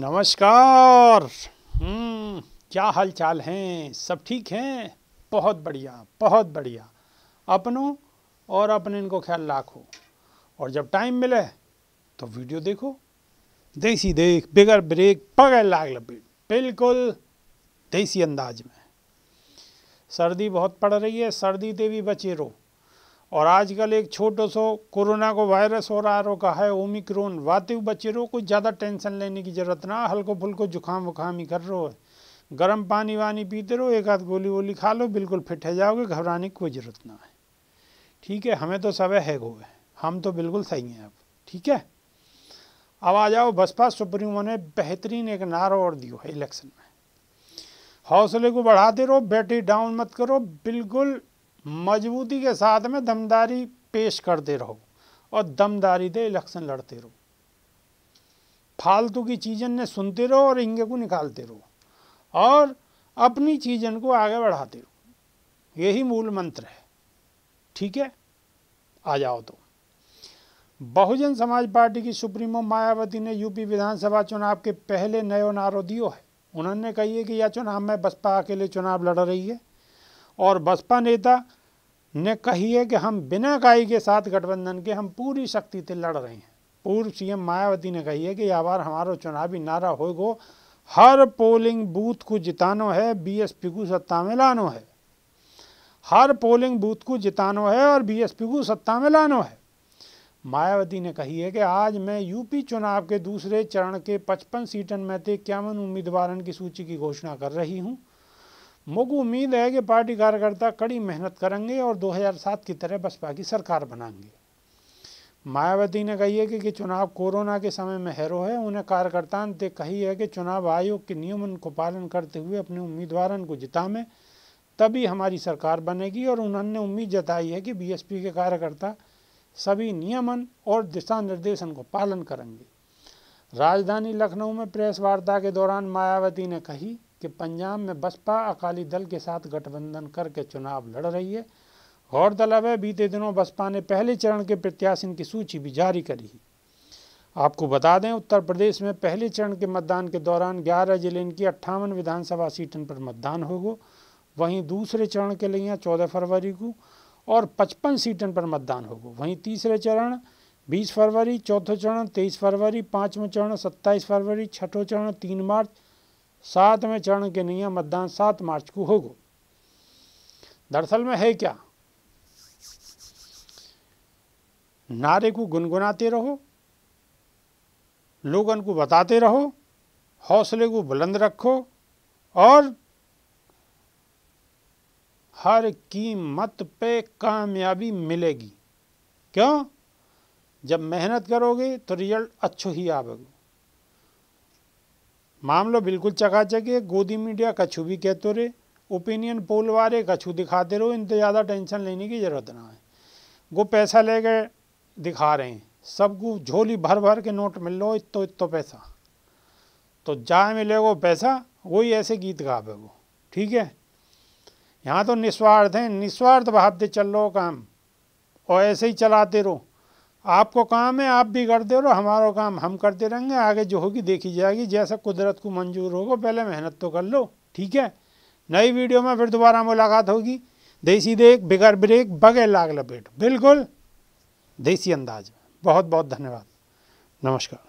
नमस्कार हम्म, क्या हाल चाल हैं सब ठीक हैं बहुत बढ़िया बहुत बढ़िया अपनों और अपने इनको ख्याल रखो और जब टाइम मिले तो वीडियो देखो देसी देख बिगर ब्रेक पगड़ लाग लपेट बिल्कुल देसी अंदाज में सर्दी बहुत पड़ रही है सर्दी ते भी बचे रहो और आजकल एक छोटो सो कोरोना को वायरस और आ का है ओमिक्रोन वातिव बच्चे रो कुछ ज़्यादा टेंशन लेने की ज़रूरत ना हल्को फुल्को जुकाम वुकाम ही कर रहो है गर्म पानी वानी पीते रहो एक आध गोली वोली खा लो बिल्कुल फिट है जाओगे घबराने की कोई ज़रूरत ना है ठीक है हमें तो सब है गो है हम तो बिल्कुल सही हैं अब ठीक है अब आ जाओ बसपा सुप्रीमो ने बेहतरीन एक नारा और दियो है इलेक्शन में हौसले को बढ़ाते रहो बैटरी डाउन मत करो बिल्कुल मजबूती के साथ में दमदारी पेश करते रहो और दमदारी दे इलेक्शन लड़ते रहो फालतू की चीज़न ने सुनते रहो और इंगे को निकालते रहो और अपनी चीज़न को आगे बढ़ाते रहो यही मूल मंत्र है ठीक है आ जाओ तो बहुजन समाज पार्टी की सुप्रीमो मायावती ने यूपी विधानसभा चुनाव के पहले नयो नारो दियो है उन्होंने कही है कि यह चुनाव में बसपा अकेले चुनाव लड़ रही है और बसपा नेता ने कही है कि हम बिना काई के साथ गठबंधन के हम पूरी शक्ति से लड़ रहे हैं पूर्व सीएम मायावती ने कही है कि यह बार हमारा चुनावी नारा गो हर पोलिंग बूथ को जितानो है बीएसपी को सत्ता में लानो है हर पोलिंग बूथ को जितानो है और बीएसपी को सत्ता में लानो है मायावती ने कही है कि आज मैं यूपी चुनाव के दूसरे चरण के 55 सीटन में थे इक्यावन उम्मीदवारों की सूची की घोषणा कर रही हूँ मुझे उम्मीद है कि पार्टी कार्यकर्ता कड़ी मेहनत करेंगे और 2007 की तरह बसपा की सरकार बनाएंगे मायावती ने कही है कि, कि चुनाव कोरोना के समय में हैरो है उन्हें कार्यकर्ताओं ने कही है कि चुनाव आयोग के नियमन को पालन करते हुए अपने उम्मीदवारों को जिता में तभी हमारी सरकार बनेगी और उन्होंने उम्मीद जताई है कि बीएसपी के कार्यकर्ता सभी नियमन और दिशा निर्देशन को पालन करेंगे राजधानी लखनऊ में प्रेस वार्ता के दौरान मायावती ने कही कि पंजाब में बसपा अकाली दल के साथ गठबंधन करके चुनाव लड़ रही है गौरतलब है बीते दिनों बसपा ने पहले चरण के प्रत्याशियों की सूची भी जारी करी आपको बता दें उत्तर प्रदेश में पहले चरण के मतदान के दौरान 11 जिले की अट्ठावन विधानसभा सीटों पर मतदान होगा वहीं दूसरे चरण के लिए चौदह फरवरी को और पचपन सीटों पर मतदान होगा वहीं तीसरे चरण बीस फरवरी चौथे चरण तेईस फरवरी पाँचवें चरण सत्ताईस फरवरी छठो चरण तीन मार्च सातवें चरण के नियम मतदान सात मार्च को होगा दरअसल में है क्या नारे को गुनगुनाते रहो लोगन को बताते रहो हौसले को बुलंद रखो और हर कीमत पे कामयाबी मिलेगी क्यों जब मेहनत करोगे तो रिजल्ट अच्छो ही आवेगा मामलो बिल्कुल चकाचक है गोदी मीडिया कछु भी कहते रहे ओपिनियन पोल वाले कछु दिखाते रहो इनसे ज़्यादा टेंशन लेने की ज़रूरत ना है वो पैसा ले गए दिखा रहे हैं सबको झोली भर भर के नोट मिल लो इतो इतो पैसा तो जाए मिलेगा पैसा वही ऐसे गीत गावे वो ठीक है यहाँ तो निस्वार्थ हैं निस्वार्थ भाव चल लो काम और ऐसे ही चलाते रहो आपको काम है आप भी करते रहो हमारा काम हम करते रहेंगे आगे जो होगी देखी जाएगी जैसा कुदरत को मंजूर होगा पहले मेहनत तो कर लो ठीक है नई वीडियो में फिर दोबारा मुलाकात होगी देसी देख बिगर ब्रेक बगैर लाग लपेट बिल्कुल देसी अंदाज में बहुत बहुत धन्यवाद नमस्कार